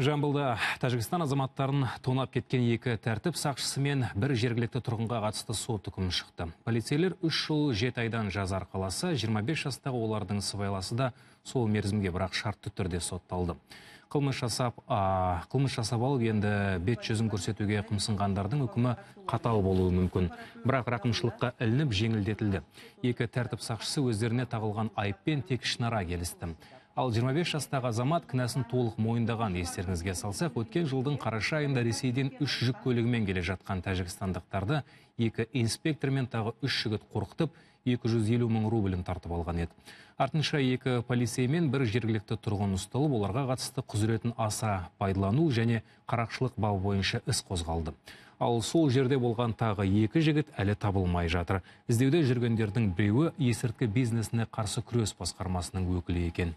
Жамбылда Тәжікстан азаматтарын тонап кеткен екі тәртіп сақшысы мен бір жергілікті тұрғынға қатысты сот үкімі шықты. Полицейлер 3 жыл 7 айдан жазар қаласа, 25 жастағы олардың сыбайласы да сол мерзімге бірақ шартты түрде сотталды. Қылмыс жасап, қылмыс жасап алып енді бет жүзін көрсетуге қымсынғандардың үкімі қатал болуы мүмкін. Бірақ рақымшылыққа ілініп жеңілдетілді. Екі тәртіп сақшысы өздеріне тағылған айыппен тек ішінара келісті ал 25 жастағы азамат кінәсін толық мойындаған естеріңізге салсақ өткен жылдың қараша айында ресейден үш жүк көлігімен келе жатқан тәжікстандықтарды екі инспектор мен тағы үш жігіт қорқытып 250 мың рублін тартып алған еді артынша екі полицей мен бір жергілікті тұрғын ұсталып оларға қатысты құзыретін аса пайдалану және қарақшылық бабы бойынша іс қозғалды ал сол жерде болған тағы екі жігіт әлі табылмай жатыр іздеуде жүргендердің біреуі есірткі бизнесіне қарсы күрес басқармасының өкілі екен